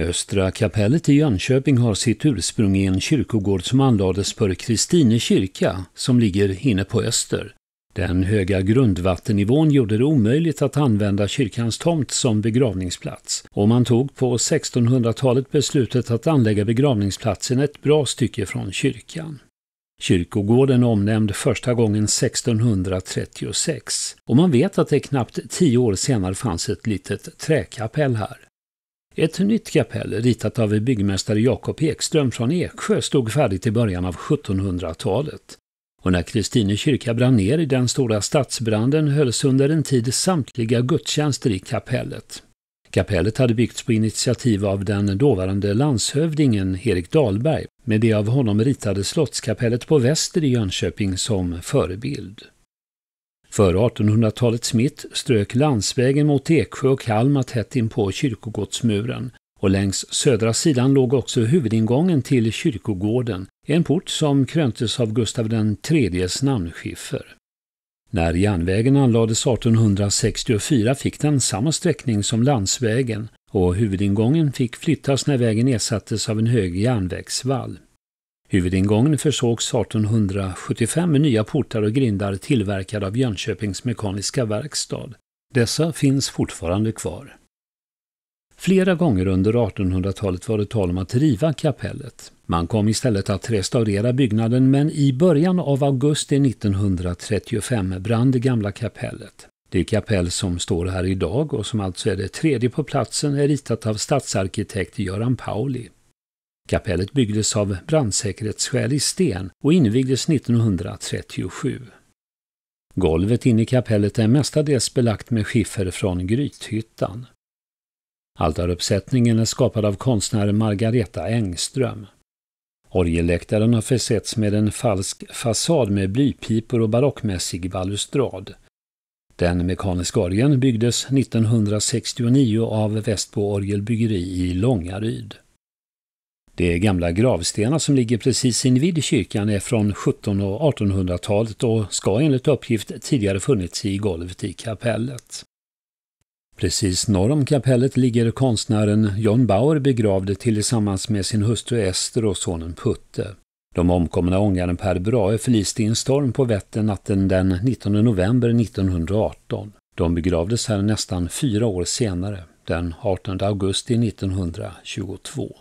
Östra kapellet i Jönköping har sitt ursprung i en kyrkogård som anlades för Kristine kyrka, som ligger inne på Öster. Den höga grundvattennivån gjorde det omöjligt att använda kyrkans tomt som begravningsplats och man tog på 1600-talet beslutet att anlägga begravningsplatsen ett bra stycke från kyrkan. Kyrkogården omnämnd första gången 1636 och man vet att det knappt tio år senare fanns ett litet träkapell här. Ett nytt kapell ritat av byggmästare Jakob Ekström från Eksjö stod färdigt i början av 1700-talet. Och när Kristine kyrka brann ner i den stora stadsbranden hölls under en tid samtliga gudstjänster i kapellet. Kapellet hade byggts på initiativ av den dåvarande landshövdingen Erik Dahlberg med det av honom ritade slottskapellet på Väster i Jönköping som förebild. Före 1800-talets mitt strök landsvägen mot Eksjö och Kalmar tätt in på kyrkogårdsmuren och längs södra sidan låg också huvudingången till kyrkogården, en port som kröntes av Gustav IIIs namnskiffer. När järnvägen anlades 1864 fick den samma sträckning som landsvägen och huvudingången fick flyttas när vägen ersattes av en hög järnvägsvall. Huvudingången försågs 1875 med nya portar och grindar tillverkade av Jönköpings Mekaniska Verkstad. Dessa finns fortfarande kvar. Flera gånger under 1800-talet var det tal om att riva kapellet. Man kom istället att restaurera byggnaden men i början av augusti 1935 brann det gamla kapellet. Det kapell som står här idag och som alltså är det tredje på platsen är ritat av stadsarkitekt Göran Pauli. Kapellet byggdes av brandsäkerhetsskäl i sten och invigdes 1937. Golvet inne i kapellet är mestadels belagt med skiffer från Grythyttan. Altaruppsättningen är skapad av konstnären Margareta Engström. Orgelläktaren har försetts med en falsk fasad med blypipor och barockmässig balustrad. Den mekaniska orgeln byggdes 1969 av Västbo orgelbyggeri i Långaryd. Det är gamla gravstenar som ligger precis invid kyrkan är från 1700- och 1800-talet och ska enligt uppgift tidigare funnits i golvet i kapellet. Precis norr om kapellet ligger konstnären John Bauer begravd tillsammans med sin hustru Ester och sonen Putte. De omkomna ångaren Per Brahe förliste i en storm på Vättern natten den 19 november 1918. De begravdes här nästan fyra år senare, den 18 augusti 1922.